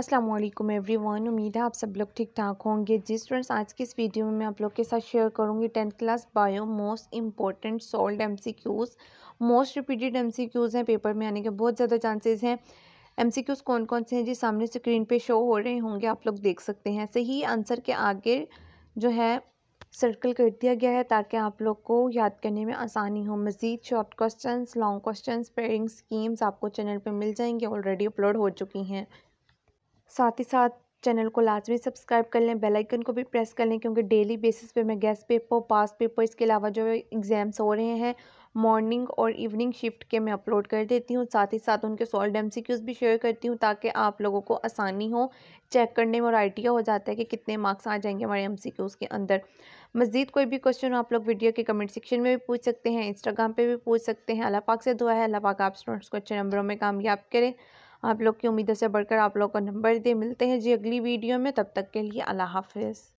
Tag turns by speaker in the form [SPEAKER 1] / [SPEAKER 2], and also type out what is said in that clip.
[SPEAKER 1] Aslam every one उम्मीद है आप सब लोग ठीक ठाक होंगे जिस फ्रेंड्स आज की इस वीडियो में मैं आप लोग के साथ शेयर करूंगी tenth class bio most important solved M C Qs most repeated M C Qs हैं पेपर में आने के बहुत ज़्यादा चांसेस हैं एम सी क्यूज़ कौन कौन से हैं जी सामने स्क्रीन पे शो हो रहे होंगे आप लोग देख सकते हैं सही आंसर के आगे जो है सर्कल कर दिया गया है ताकि आप लोग को याद करने में आसानी हो मज़ीद short question long question pairing schemes आपको चैनल पर मिल जाएंगे ऑलरेडी अपलोड हो चुकी हैं साथ ही साथ चैनल को लाजमी सब्सक्राइब कर लें बेल आइकन को भी प्रेस कर लें क्योंकि डेली बेसिस पे मैं गैस पेपर पास पेपर इसके अलावा जो एग्ज़ाम्स हो रहे हैं मॉर्निंग और इवनिंग शिफ्ट के मैं अपलोड कर देती हूँ साथ ही साथ उनके सॉल्ड एम भी शेयर करती हूँ ताकि आप लोगों को आसानी हो चेक करने में और आइडिया हो जाता है कि कितने मार्क्स आ जाएंगे हमारे एम के अंदर मज़ीद कोई भी क्वेश्चन आप लोग वीडियो के कमेंट सेक्शन में भी पूछ सकते हैं इंस्टाग्राम पर भी पूछ सकते हैं अल्लाह पाक से दुआ है अल्लाह पाक आप स्टूडेंट्स को अच्छे नंबरों में कामयाब करें आप लोग की उम्मीदों से बढ़कर आप लोग का नंबर दे मिलते हैं जी अगली वीडियो में तब तक के लिए अल्लाह हाफिज़